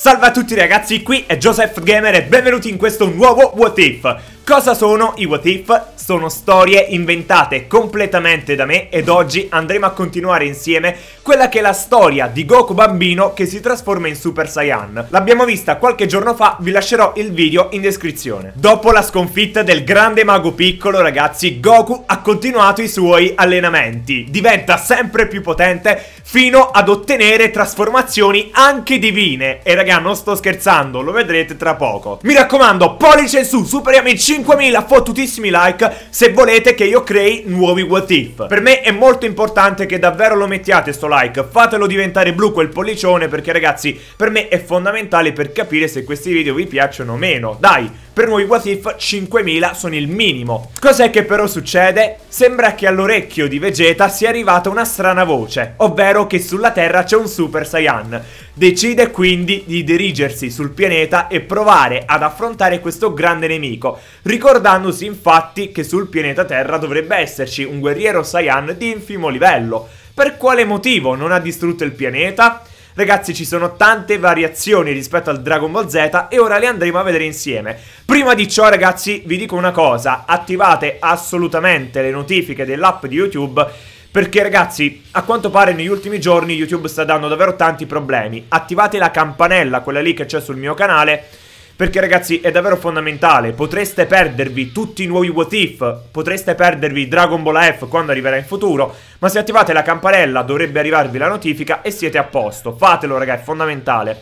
Salve a tutti ragazzi, qui è Joseph Gamer e benvenuti in questo nuovo What If Cosa sono i What If? Sono storie inventate completamente da me ed oggi andremo a continuare insieme quella che è la storia di Goku bambino che si trasforma in Super Saiyan. L'abbiamo vista qualche giorno fa, vi lascerò il video in descrizione. Dopo la sconfitta del grande mago piccolo ragazzi, Goku ha continuato i suoi allenamenti. Diventa sempre più potente fino ad ottenere trasformazioni anche divine. E raga non sto scherzando, lo vedrete tra poco. Mi raccomando, pollice in su, superiamo i 5 5.000 fottutissimi like se volete che io crei nuovi what if. Per me è molto importante che davvero lo mettiate sto like, fatelo diventare blu quel pollicione perché ragazzi per me è fondamentale per capire se questi video vi piacciono o meno. Dai! per noi What If 5000 sono il minimo. Cos'è che però succede? Sembra che all'orecchio di Vegeta sia arrivata una strana voce, ovvero che sulla Terra c'è un Super Saiyan. Decide quindi di dirigersi sul pianeta e provare ad affrontare questo grande nemico, ricordandosi infatti che sul pianeta Terra dovrebbe esserci un guerriero Saiyan di infimo livello. Per quale motivo non ha distrutto il pianeta? Ragazzi ci sono tante variazioni rispetto al Dragon Ball Z e ora le andremo a vedere insieme. Prima di ciò ragazzi vi dico una cosa, attivate assolutamente le notifiche dell'app di YouTube perché ragazzi, a quanto pare negli ultimi giorni YouTube sta dando davvero tanti problemi. Attivate la campanella, quella lì che c'è sul mio canale perché ragazzi è davvero fondamentale, potreste perdervi tutti i nuovi what if, potreste perdervi Dragon Ball F quando arriverà in futuro, ma se attivate la campanella dovrebbe arrivarvi la notifica e siete a posto. Fatelo ragazzi, è fondamentale.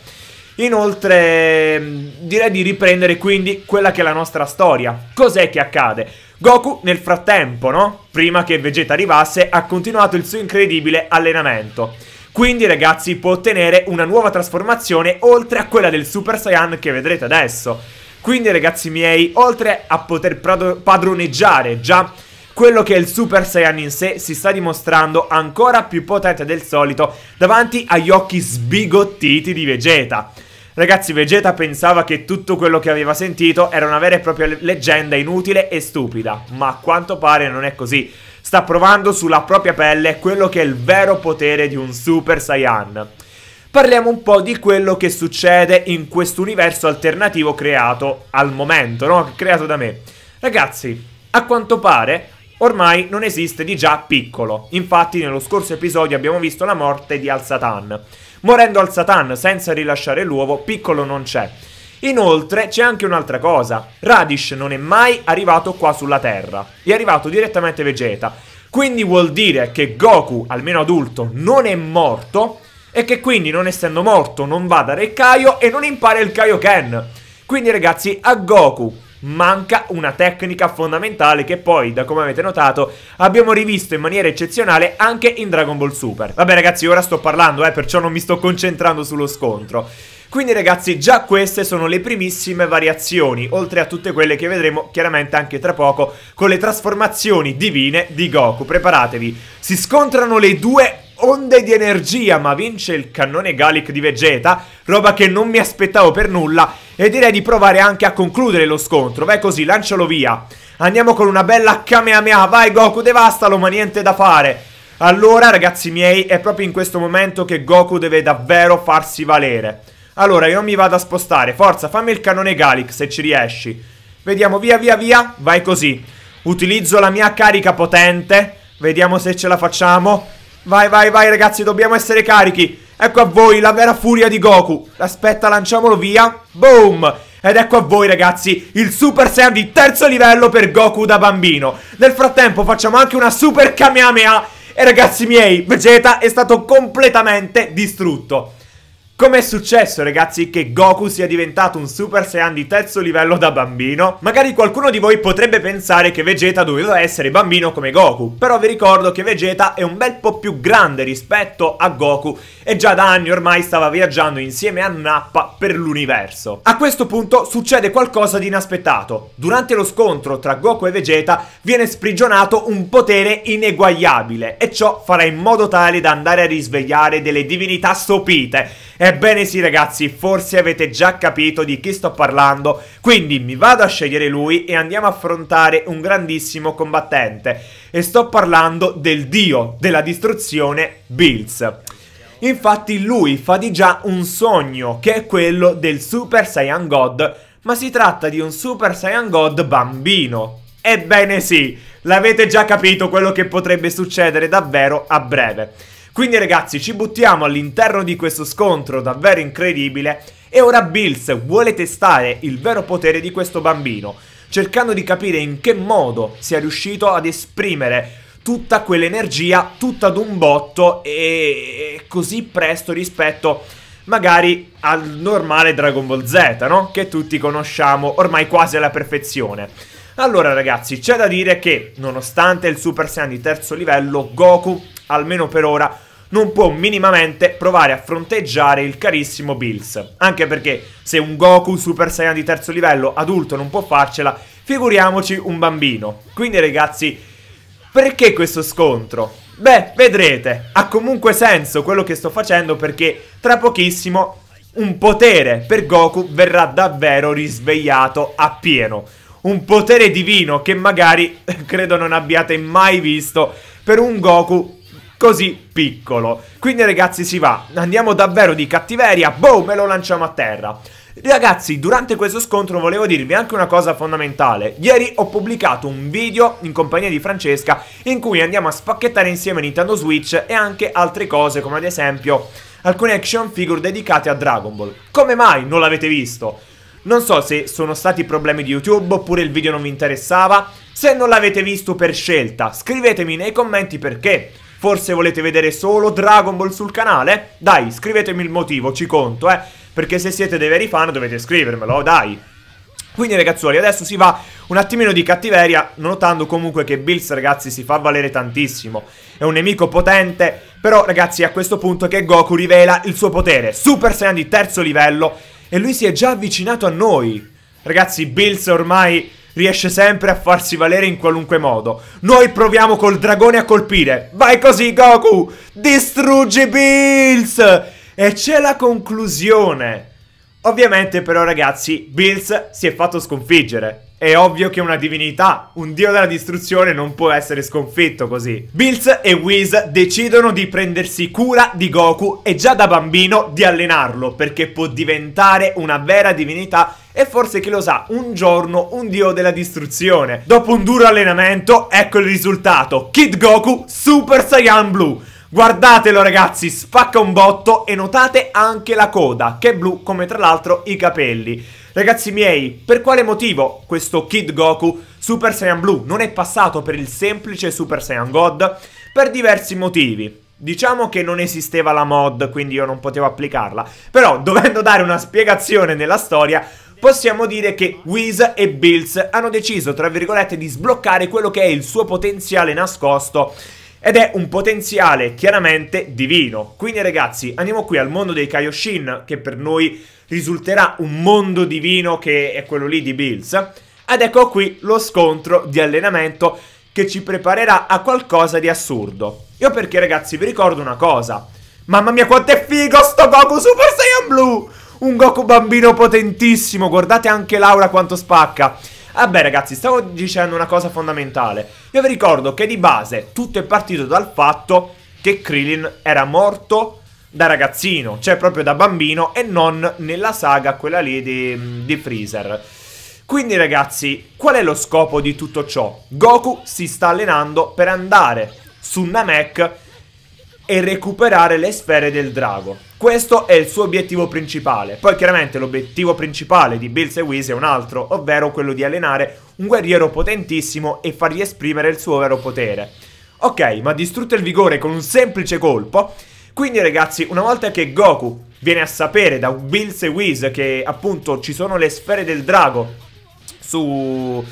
Inoltre mm, direi di riprendere quindi quella che è la nostra storia. Cos'è che accade? Goku nel frattempo, no? Prima che Vegeta arrivasse, ha continuato il suo incredibile allenamento. Quindi ragazzi può ottenere una nuova trasformazione oltre a quella del Super Saiyan che vedrete adesso. Quindi ragazzi miei, oltre a poter padroneggiare già quello che è il Super Saiyan in sé si sta dimostrando ancora più potente del solito davanti agli occhi sbigottiti di Vegeta. Ragazzi, Vegeta pensava che tutto quello che aveva sentito era una vera e propria leggenda inutile e stupida, ma a quanto pare non è così sta provando sulla propria pelle quello che è il vero potere di un Super Saiyan. Parliamo un po' di quello che succede in questo universo alternativo creato al momento, no? Creato da me. Ragazzi, a quanto pare ormai non esiste di già piccolo. Infatti nello scorso episodio abbiamo visto la morte di Al-Satan. Morendo Al-Satan senza rilasciare l'uovo, piccolo non c'è. Inoltre c'è anche un'altra cosa, Radish non è mai arrivato qua sulla Terra, è arrivato direttamente Vegeta, quindi vuol dire che Goku, almeno adulto, non è morto e che quindi non essendo morto non va da Rekkaio e non impara il Kaioken. Quindi ragazzi a Goku manca una tecnica fondamentale che poi, da come avete notato, abbiamo rivisto in maniera eccezionale anche in Dragon Ball Super. Vabbè ragazzi, ora sto parlando, eh, perciò non mi sto concentrando sullo scontro. Quindi ragazzi già queste sono le primissime variazioni, oltre a tutte quelle che vedremo chiaramente anche tra poco con le trasformazioni divine di Goku. Preparatevi, si scontrano le due onde di energia, ma vince il cannone Galic di Vegeta, roba che non mi aspettavo per nulla, e direi di provare anche a concludere lo scontro. Vai così, lancialo via. Andiamo con una bella Kamehameha, vai Goku, devastalo, ma niente da fare. Allora, ragazzi miei, è proprio in questo momento che Goku deve davvero farsi valere. Allora, io mi vado a spostare. Forza, fammi il cannone Galic se ci riesci. Vediamo, via, via, via. Vai così. Utilizzo la mia carica potente. Vediamo se ce la facciamo. Vai, vai, vai, ragazzi, dobbiamo essere carichi. Ecco a voi la vera furia di Goku. Aspetta, lanciamolo via. Boom! Ed ecco a voi ragazzi il Super Saiyan di terzo livello per Goku da bambino. Nel frattempo facciamo anche una Super Kamehameha. E ragazzi miei, Vegeta è stato completamente distrutto. Com'è successo ragazzi che Goku sia diventato un Super Saiyan di terzo livello da bambino? Magari qualcuno di voi potrebbe pensare che Vegeta doveva essere bambino come Goku, però vi ricordo che Vegeta è un bel po' più grande rispetto a Goku e già da anni ormai stava viaggiando insieme a Nappa per l'universo. A questo punto succede qualcosa di inaspettato. Durante lo scontro tra Goku e Vegeta viene sprigionato un potere ineguagliabile e ciò farà in modo tale da andare a risvegliare delle divinità sopite. E Ebbene sì ragazzi, forse avete già capito di chi sto parlando, quindi mi vado a scegliere lui e andiamo a affrontare un grandissimo combattente. E sto parlando del dio della distruzione, Bills. Infatti lui fa di già un sogno, che è quello del Super Saiyan God, ma si tratta di un Super Saiyan God bambino. Ebbene sì, l'avete già capito quello che potrebbe succedere davvero a breve. Quindi ragazzi ci buttiamo all'interno di questo scontro davvero incredibile e ora Bills vuole testare il vero potere di questo bambino, cercando di capire in che modo sia riuscito ad esprimere tutta quell'energia, tutta ad un botto e così presto rispetto magari al normale Dragon Ball Z, no? Che tutti conosciamo ormai quasi alla perfezione. Allora ragazzi, c'è da dire che nonostante il Super Saiyan di terzo livello, Goku, almeno per ora, non può minimamente provare a fronteggiare il carissimo Bills. Anche perché se un Goku Super Saiyan di terzo livello adulto non può farcela, figuriamoci un bambino. Quindi ragazzi, perché questo scontro? Beh, vedrete, ha comunque senso quello che sto facendo perché tra pochissimo un potere per Goku verrà davvero risvegliato a pieno. Un potere divino che magari credo non abbiate mai visto per un Goku così piccolo. Quindi ragazzi si va, andiamo davvero di cattiveria, boom, e lo lanciamo a terra. Ragazzi, durante questo scontro volevo dirvi anche una cosa fondamentale. Ieri ho pubblicato un video in compagnia di Francesca in cui andiamo a spacchettare insieme Nintendo Switch e anche altre cose come ad esempio alcune action figure dedicate a Dragon Ball. Come mai non l'avete visto? Non so se sono stati problemi di YouTube oppure il video non vi interessava. Se non l'avete visto per scelta, scrivetemi nei commenti perché. Forse volete vedere solo Dragon Ball sul canale? Dai, scrivetemi il motivo, ci conto, eh. Perché se siete dei veri fan dovete scrivermelo, dai. Quindi ragazzuoli, adesso si va un attimino di cattiveria, notando comunque che Bills, ragazzi, si fa valere tantissimo. È un nemico potente, però ragazzi a questo punto che Goku rivela il suo potere. Super Saiyan di terzo livello e lui si è già avvicinato a noi. Ragazzi, Bills ormai riesce sempre a farsi valere in qualunque modo. Noi proviamo col dragone a colpire. Vai così, Goku! Distruggi Bills! E c'è la conclusione. Ovviamente però ragazzi, Bills si è fatto sconfiggere. È ovvio che una divinità, un dio della distruzione, non può essere sconfitto così. Bills e Whis decidono di prendersi cura di Goku e già da bambino di allenarlo, perché può diventare una vera divinità e forse chi lo sa, un giorno un dio della distruzione. Dopo un duro allenamento, ecco il risultato. Kid Goku Super Saiyan Blue. Guardatelo ragazzi, spacca un botto e notate anche la coda, che è blu come tra l'altro i capelli. Ragazzi miei, per quale motivo questo Kid Goku Super Saiyan Blue non è passato per il semplice Super Saiyan God? Per diversi motivi. Diciamo che non esisteva la mod, quindi io non potevo applicarla. Però, dovendo dare una spiegazione nella storia, possiamo dire che Whis e Bills hanno deciso, tra virgolette, di sbloccare quello che è il suo potenziale nascosto ed è un potenziale chiaramente divino. Quindi ragazzi, andiamo qui al mondo dei Kaioshin, che per noi risulterà un mondo divino che è quello lì di Bills. Ed ecco qui lo scontro di allenamento che ci preparerà a qualcosa di assurdo. Io perché ragazzi vi ricordo una cosa. Mamma mia quanto è figo sto Goku Super Saiyan Blue! Un Goku bambino potentissimo, guardate anche Laura quanto spacca. Vabbè ragazzi, stavo dicendo una cosa fondamentale. Io vi ricordo che di base tutto è partito dal fatto che Krillin era morto da ragazzino, cioè proprio da bambino e non nella saga quella lì di, di Freezer. Quindi ragazzi, qual è lo scopo di tutto ciò? Goku si sta allenando per andare su Namek e recuperare le sfere del drago. Questo è il suo obiettivo principale. Poi chiaramente l'obiettivo principale di Bills e Whis è un altro, ovvero quello di allenare un guerriero potentissimo e fargli esprimere il suo vero potere. Ok, ma distrutto il vigore con un semplice colpo. Quindi ragazzi, una volta che Goku viene a sapere da Bills e Whis che appunto ci sono le sfere del drago su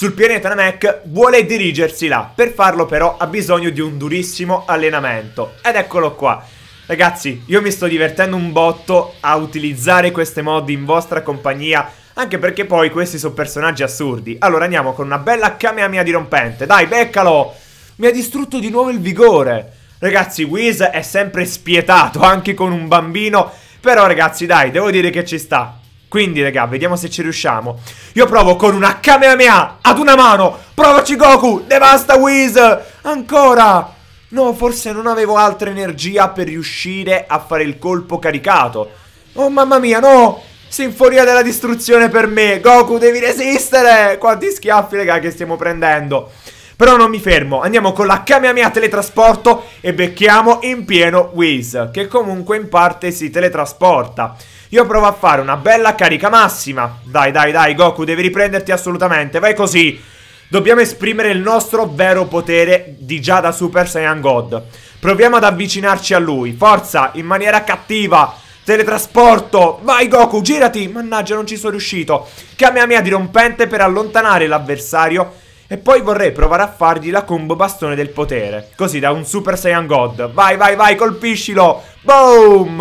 sul pianeta Namek vuole dirigersi là. Per farlo però ha bisogno di un durissimo allenamento. Ed eccolo qua. Ragazzi, io mi sto divertendo un botto a utilizzare queste mod in vostra compagnia anche perché poi questi sono personaggi assurdi. Allora andiamo con una bella Kamehameha dirompente. Dai, beccalo! Mi ha distrutto di nuovo il vigore. Ragazzi, Whis è sempre spietato, anche con un bambino. Però ragazzi, dai, devo dire che ci sta. Quindi, raga, vediamo se ci riusciamo. Io provo con una Kamehameha ad una mano. Provaci Goku, devasta Whis. Ancora. No, forse non avevo altra energia per riuscire a fare il colpo caricato. Oh, mamma mia, no. Sinfonia della distruzione per me. Goku, devi resistere. Quanti schiaffi, raga, che stiamo prendendo. Però non mi fermo, andiamo con la Kamehameha teletrasporto e becchiamo in pieno Whis, che comunque in parte si teletrasporta. Io provo a fare una bella carica massima. Dai, dai, dai, Goku, devi riprenderti assolutamente, vai così. Dobbiamo esprimere il nostro vero potere di già da Super Saiyan God. Proviamo ad avvicinarci a lui. Forza, in maniera cattiva. Teletrasporto! Vai Goku, girati! Mannaggia, non ci sono riuscito! Kamehameha dirompente per allontanare l'avversario e poi vorrei provare a fargli la combo bastone del potere. Così da un Super Saiyan God. Vai, vai, vai, colpiscilo! Boom!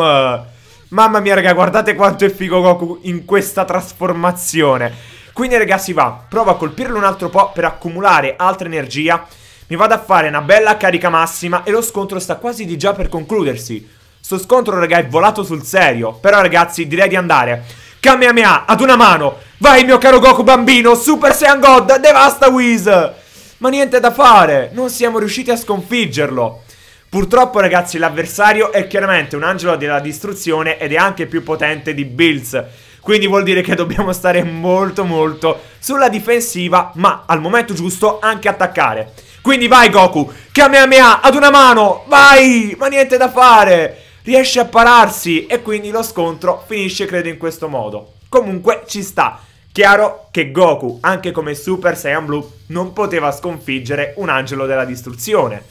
Mamma mia, raga, guardate quanto è figo Goku in questa trasformazione. Quindi, raga, si va. Provo a colpirlo un altro po' per accumulare altra energia. Mi vado a fare una bella carica massima e lo scontro sta quasi di già per concludersi. Sto scontro, raga, è volato sul serio. Però, ragazzi, direi di andare. Kamehameha ad una mano. Vai mio caro Goku bambino, Super Saiyan God, devasta Whis. Ma niente da fare, non siamo riusciti a sconfiggerlo. Purtroppo ragazzi l'avversario è chiaramente un angelo della distruzione ed è anche più potente di Bills. Quindi vuol dire che dobbiamo stare molto molto sulla difensiva ma al momento giusto anche attaccare. Quindi vai Goku, Kamehameha ad una mano, vai! Ma niente da fare! riesce a pararsi e quindi lo scontro finisce credo in questo modo. Comunque ci sta. Chiaro che Goku, anche come Super Saiyan Blue, non poteva sconfiggere un angelo della distruzione.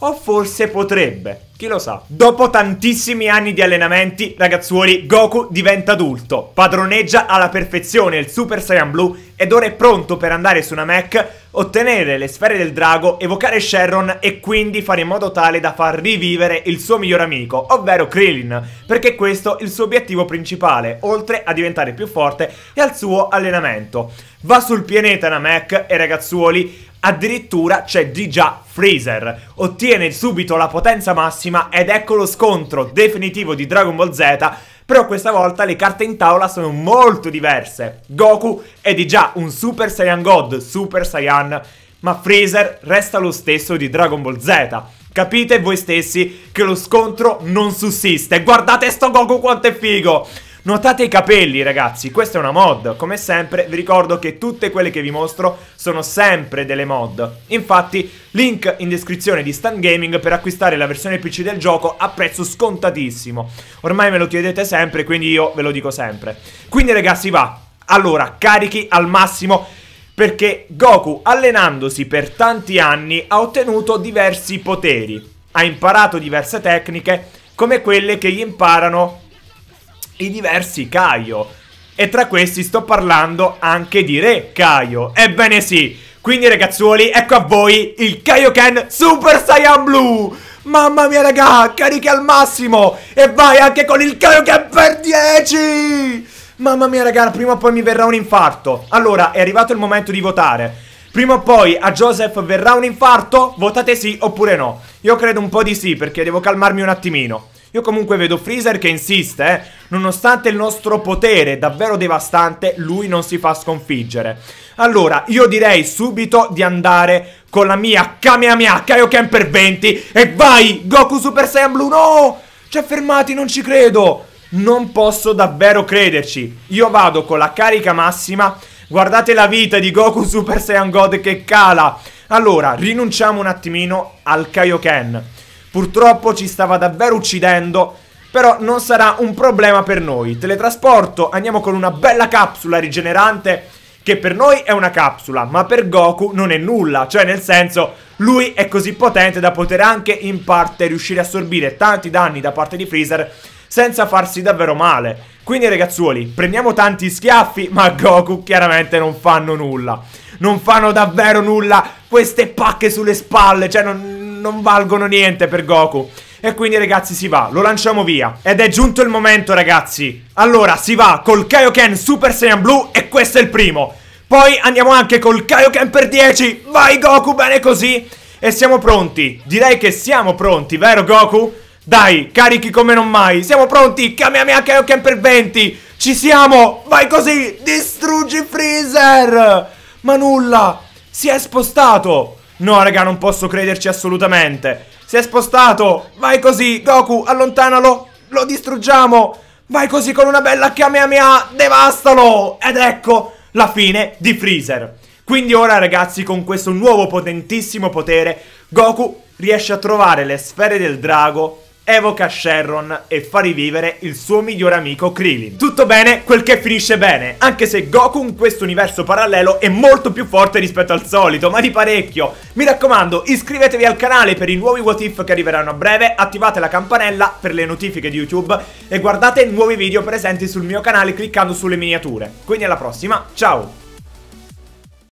O forse potrebbe, chi lo sa. Dopo tantissimi anni di allenamenti, ragazzuoli, Goku diventa adulto, padroneggia alla perfezione il Super Saiyan Blue ed ora è pronto per andare su una Namek, ottenere le sfere del drago, evocare Sharon e quindi fare in modo tale da far rivivere il suo miglior amico, ovvero Krillin, perché questo è il suo obiettivo principale, oltre a diventare più forte e al suo allenamento. Va sul pianeta Namek e ragazzuoli Addirittura c'è di già Freezer. Ottiene subito la potenza massima ed ecco lo scontro definitivo di Dragon Ball Z però questa volta le carte in tavola sono molto diverse. Goku è di già un Super Saiyan God, Super Saiyan, ma Freezer resta lo stesso di Dragon Ball Z. Capite voi stessi che lo scontro non sussiste. Guardate sto Goku quanto è figo! Notate i capelli ragazzi, questa è una mod, come sempre vi ricordo che tutte quelle che vi mostro sono sempre delle mod. Infatti link in descrizione di Stan Gaming per acquistare la versione PC del gioco a prezzo scontatissimo. Ormai me lo chiedete sempre, quindi io ve lo dico sempre. Quindi ragazzi va, allora carichi al massimo perché Goku allenandosi per tanti anni ha ottenuto diversi poteri, ha imparato diverse tecniche come quelle che gli imparano i diversi Caio. E tra questi sto parlando anche di Re Caio. Ebbene sì, quindi ragazzuoli, ecco a voi il Kaioken Super Saiyan Blue! Mamma mia raga, carichi al massimo! E vai anche con il Kaioken per 10! Mamma mia raga, prima o poi mi verrà un infarto. Allora, è arrivato il momento di votare. Prima o poi a Joseph verrà un infarto? Votate sì oppure no. Io credo un po' di sì perché devo calmarmi un attimino. Io comunque vedo Freezer che insiste, eh. Nonostante il nostro potere davvero devastante, lui non si fa sconfiggere. Allora, io direi subito di andare con la mia Kamehameha Kaioken per 20 e vai! Goku Super Saiyan Blue, no! Ci ha fermati, non ci credo! Non posso davvero crederci. Io vado con la carica massima. Guardate la vita di Goku Super Saiyan God che cala. Allora, rinunciamo un attimino al Kaioken. Purtroppo ci stava davvero uccidendo. Però non sarà un problema per noi. Teletrasporto, andiamo con una bella capsula rigenerante. Che per noi è una capsula, ma per Goku non è nulla. Cioè, nel senso, lui è così potente da poter anche in parte riuscire a assorbire tanti danni da parte di Freezer senza farsi davvero male. Quindi ragazzuoli, prendiamo tanti schiaffi, ma Goku chiaramente non fanno nulla. Non fanno davvero nulla queste pacche sulle spalle, cioè non, non valgono niente per Goku. E quindi ragazzi si va, lo lanciamo via Ed è giunto il momento ragazzi Allora si va col Kaioken Super Saiyan Blue e questo è il primo Poi andiamo anche col Kaioken per 10 Vai Goku, bene così E siamo pronti, direi che siamo pronti, vero Goku? Dai, carichi come non mai Siamo pronti, Kamehameha Kaioken per 20 Ci siamo, vai così Distruggi Freezer Ma nulla, si è spostato No, raga, non posso crederci assolutamente. Si è spostato. Vai così, Goku, allontanalo. Lo distruggiamo. Vai così con una bella Kamehameha. Devastalo. Ed ecco la fine di Freezer. Quindi ora, ragazzi, con questo nuovo potentissimo potere, Goku riesce a trovare le sfere del drago evoca Sharon e fa rivivere il suo migliore amico Krillin. Tutto bene quel che finisce bene, anche se Goku in questo universo parallelo è molto più forte rispetto al solito, ma di parecchio. Mi raccomando, iscrivetevi al canale per i nuovi what if che arriveranno a breve, attivate la campanella per le notifiche di YouTube e guardate nuovi video presenti sul mio canale cliccando sulle miniature. Quindi alla prossima, ciao!